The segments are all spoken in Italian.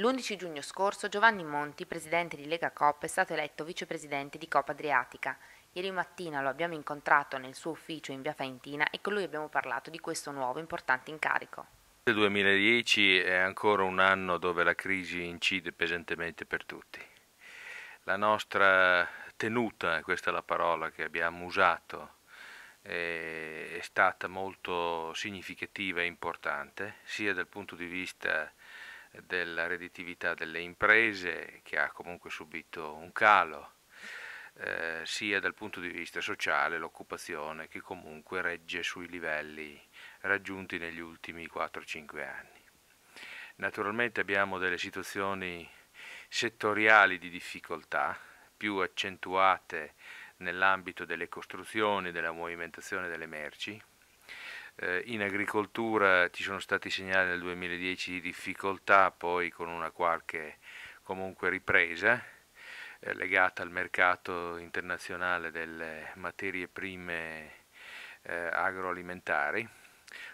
L'11 giugno scorso Giovanni Monti, presidente di Lega Coop, è stato eletto vicepresidente di Coppa Adriatica. Ieri mattina lo abbiamo incontrato nel suo ufficio in via Faentina e con lui abbiamo parlato di questo nuovo importante incarico. Il 2010 è ancora un anno dove la crisi incide pesantemente per tutti. La nostra tenuta, questa è la parola che abbiamo usato, è stata molto significativa e importante, sia dal punto di vista della redditività delle imprese che ha comunque subito un calo, eh, sia dal punto di vista sociale, l'occupazione che comunque regge sui livelli raggiunti negli ultimi 4-5 anni. Naturalmente abbiamo delle situazioni settoriali di difficoltà più accentuate nell'ambito delle costruzioni, della movimentazione delle merci, eh, in agricoltura ci sono stati segnali nel 2010 di difficoltà, poi con una qualche comunque ripresa eh, legata al mercato internazionale delle materie prime eh, agroalimentari.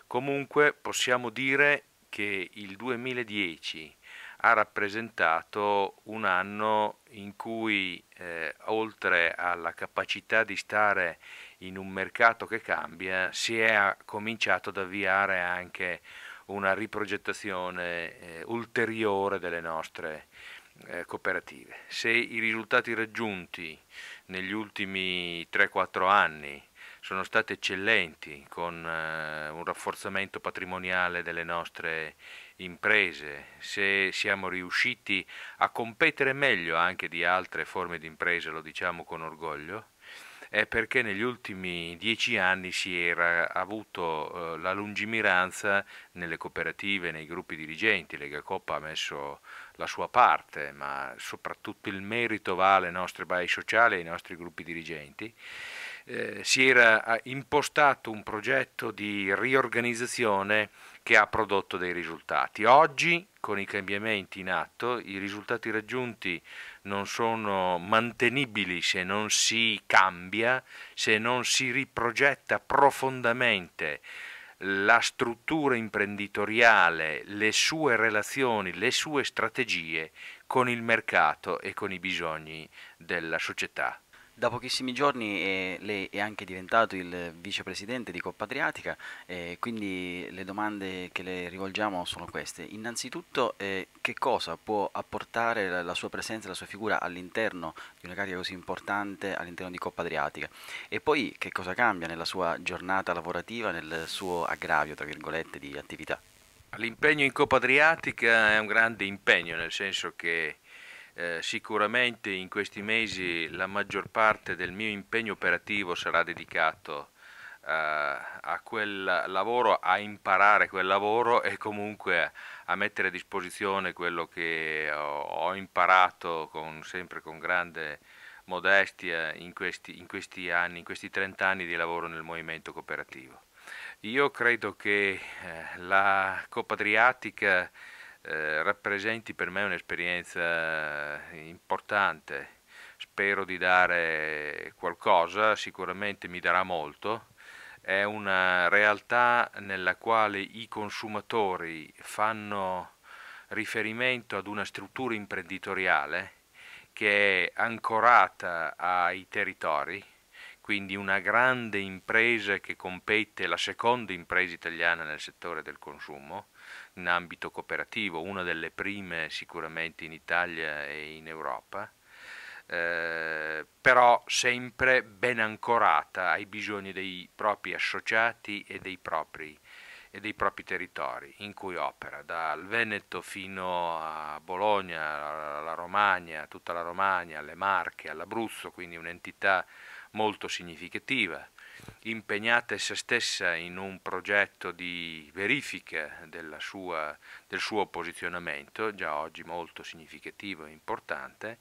Comunque possiamo dire che il 2010 ha rappresentato un anno in cui, eh, oltre alla capacità di stare in un mercato che cambia, si è cominciato ad avviare anche una riprogettazione eh, ulteriore delle nostre eh, cooperative. Se i risultati raggiunti negli ultimi 3-4 anni sono state eccellenti con eh, un rafforzamento patrimoniale delle nostre imprese, se siamo riusciti a competere meglio anche di altre forme di imprese, lo diciamo con orgoglio, è perché negli ultimi dieci anni si era avuto eh, la lungimiranza nelle cooperative, nei gruppi dirigenti, Lega Coppa ha messo la sua parte, ma soprattutto il merito va alle nostre baie sociali, e ai nostri gruppi dirigenti eh, si era impostato un progetto di riorganizzazione che ha prodotto dei risultati. Oggi, con i cambiamenti in atto, i risultati raggiunti non sono mantenibili se non si cambia, se non si riprogetta profondamente la struttura imprenditoriale, le sue relazioni, le sue strategie con il mercato e con i bisogni della società. Da pochissimi giorni eh, lei è anche diventato il vicepresidente di Coppa Adriatica, eh, quindi le domande che le rivolgiamo sono queste. Innanzitutto, eh, che cosa può apportare la, la, sua presenza, la sua figura all'interno di una carica così importante all'interno di Coppa Adriatica? E poi che cosa cambia nella sua giornata lavorativa, nel suo aggravio, tra virgolette, di attività? L'impegno in Coppa Adriatica è un grande impegno, nel senso che eh, sicuramente in questi mesi la maggior parte del mio impegno operativo sarà dedicato eh, a quel lavoro, a imparare quel lavoro e comunque a mettere a disposizione quello che ho, ho imparato con, sempre con grande modestia in questi, in questi anni, in questi 30 anni di lavoro nel movimento cooperativo. Io credo che eh, la Coppa Adriatica eh, rappresenti per me un'esperienza eh, importante. Spero di dare qualcosa, sicuramente mi darà molto. È una realtà nella quale i consumatori fanno riferimento ad una struttura imprenditoriale che è ancorata ai territori, quindi una grande impresa che compete, la seconda impresa italiana nel settore del consumo, in ambito cooperativo, una delle prime sicuramente in Italia e in Europa, eh, però sempre ben ancorata ai bisogni dei propri associati e dei propri, e dei propri territori in cui opera, dal Veneto fino a Bologna, alla Romagna, tutta la Romagna, alle Marche, all'Abruzzo, quindi un'entità molto significativa, impegnata se stessa in un progetto di verifica sua, del suo posizionamento, già oggi molto significativo e importante,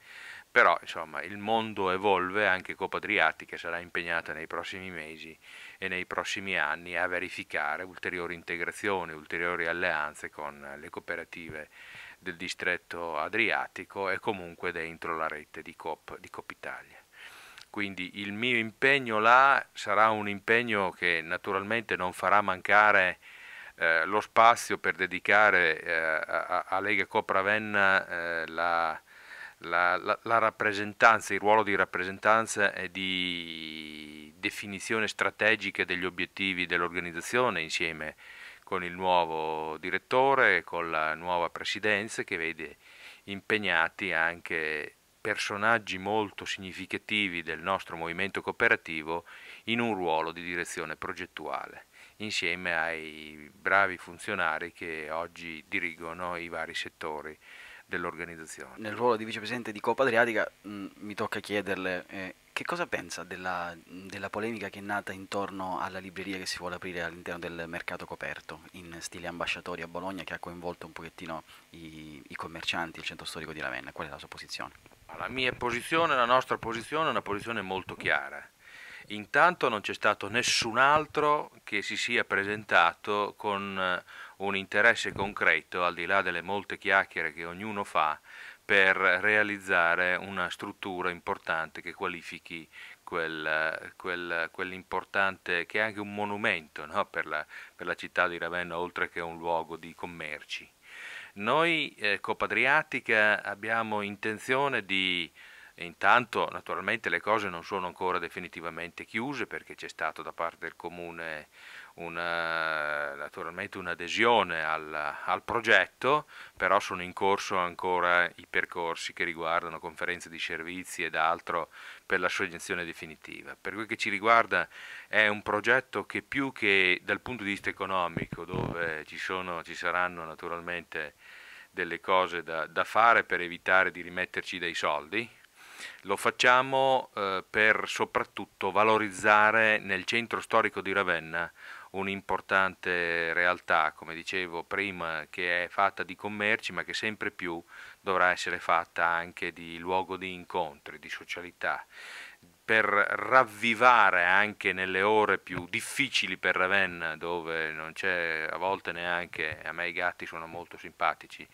però insomma il mondo evolve, anche Coppa Adriatica sarà impegnata nei prossimi mesi e nei prossimi anni a verificare ulteriori integrazioni, ulteriori alleanze con le cooperative del distretto adriatico e comunque dentro la rete di Coppa Italia. Quindi il mio impegno là sarà un impegno che naturalmente non farà mancare eh, lo spazio per dedicare eh, a, a, Lega Copravenna eh, la, la, la, la, rappresentanza, il ruolo di rappresentanza e di definizione strategica degli obiettivi dell'organizzazione insieme con il nuovo direttore, con la nuova presidenza che vede impegnati anche personaggi molto significativi del nostro movimento cooperativo in un ruolo di direzione progettuale, insieme ai bravi funzionari che oggi dirigono i vari settori dell'organizzazione. Nel ruolo di vicepresidente di Coppa Adriatica mh, mm, mi tocca chiederle eh, che cosa pensa della, della, polemica che è nata intorno alla libreria che si vuole aprire all'interno del mercato coperto in stile ambasciatori a Bologna che ha coinvolto un pochettino i, i commercianti, il centro storico di Ravenna? Qual è la sua posizione? La mia posizione, la nostra posizione è una posizione molto chiara. Intanto non c'è stato nessun altro che si sia presentato con eh, un interesse concreto, al di là delle molte chiacchiere che ognuno fa, per realizzare una struttura importante che qualifichi quel, quel, quell'importante, che è anche un monumento no? per, la, per la città di Ravenna, oltre che un luogo di commerci. Noi eh, Adriatica abbiamo intenzione di Intanto naturalmente le cose non sono ancora definitivamente chiuse perché c'è stato da parte del comune una, eh, naturalmente un'adesione al, al, progetto, però sono in corso ancora i percorsi che riguardano conferenze di servizi ed altro per la soggezione definitiva. Per quel che ci riguarda è un progetto che più che dal punto di vista economico, dove ci, sono, ci saranno naturalmente delle cose da, da fare per evitare di rimetterci dei soldi, lo facciamo eh, per soprattutto valorizzare nel centro storico di Ravenna un'importante realtà, come dicevo prima, che è fatta di commerci, ma che sempre più dovrà essere fatta anche di luogo di incontri, di socialità, per ravvivare anche nelle ore più difficili per Ravenna, dove non c'è a volte neanche, a me i gatti sono molto simpatici,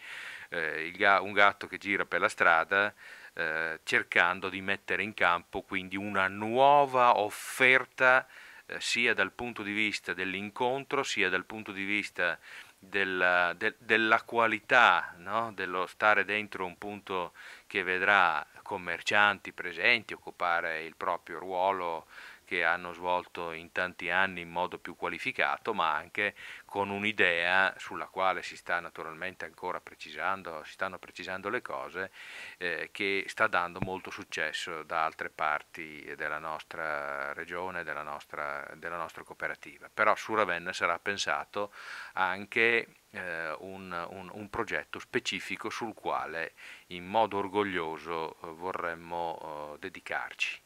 eh, ga- un gatto che gira per la strada eh, cercando di mettere in campo quindi una nuova offerta eh, sia dal punto di vista dell'incontro, sia dal punto di vista della, de, della qualità, no? dello stare dentro un punto che vedrà commercianti presenti occupare il proprio ruolo che hanno svolto in tanti anni in modo più qualificato, ma anche con un'idea sulla quale si sta naturalmente ancora precisando, si stanno precisando le cose, eh, che sta dando molto successo da altre parti della nostra regione, della nostra, della nostra cooperativa. Però su Ravenna sarà pensato anche eh, un, un, un, progetto specifico sul quale in modo orgoglioso eh, vorremmo eh, dedicarci.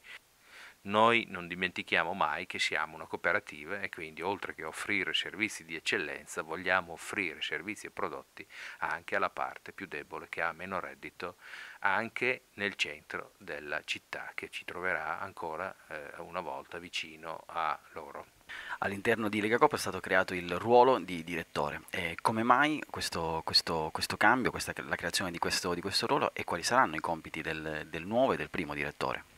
Noi non dimentichiamo mai che siamo una cooperativa e quindi oltre che offrire servizi di eccellenza vogliamo offrire servizi e prodotti anche alla parte più debole che ha meno reddito, anche nel centro della città che ci troverà ancora eh, una volta vicino a loro. All'interno di Lega Coop è stato creato il ruolo di direttore. E come mai questo, questo, questo cambio, questa, la creazione di questo, di questo, ruolo e quali saranno i compiti del, del nuovo e del primo direttore?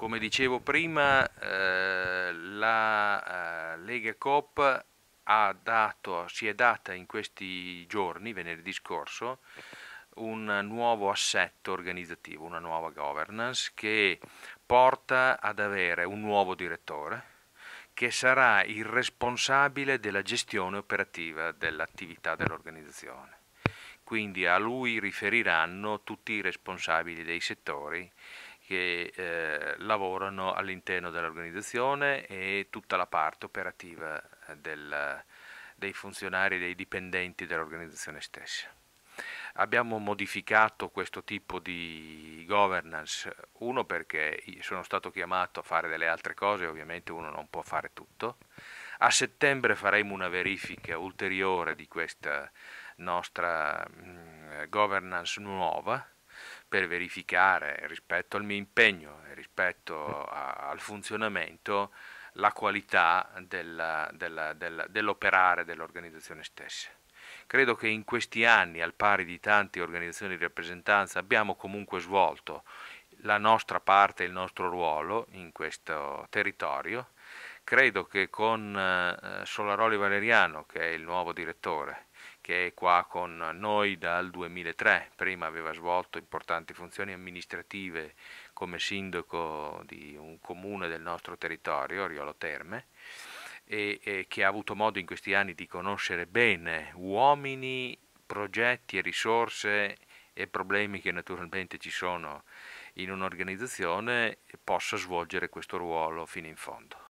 Come dicevo prima, eh, la eh, Lega Coop ha dato, si è data in questi giorni, venerdì scorso, un nuovo assetto organizzativo, una nuova governance che porta ad avere un nuovo direttore che sarà il responsabile della gestione operativa dell'attività dell'organizzazione. Quindi a lui riferiranno tutti i responsabili dei settori che eh, lavorano all'interno dell'organizzazione e tutta la parte operativa eh, del, dei funzionari, dei dipendenti dell'organizzazione stessa. Abbiamo modificato questo tipo di governance, uno perché sono stato chiamato a fare delle altre cose, ovviamente uno non può fare tutto. A settembre faremo una verifica ulteriore di questa nostra mm, governance nuova per verificare rispetto al mio impegno e rispetto a, al funzionamento la qualità della, della, della, dell'operare dell'organizzazione stessa. Credo che in questi anni, al pari di tante organizzazioni di rappresentanza, abbiamo comunque svolto la nostra parte, il nostro ruolo in questo territorio. Credo che con eh, Solaroli Valeriano, che è il nuovo direttore, che è qua con noi dal 2003, prima aveva svolto importanti funzioni amministrative come sindaco di un comune del nostro territorio, Riolo Terme, e, e che ha avuto modo in questi anni di conoscere bene uomini, progetti e risorse e problemi che naturalmente ci sono in un'organizzazione, possa svolgere questo ruolo fino in fondo.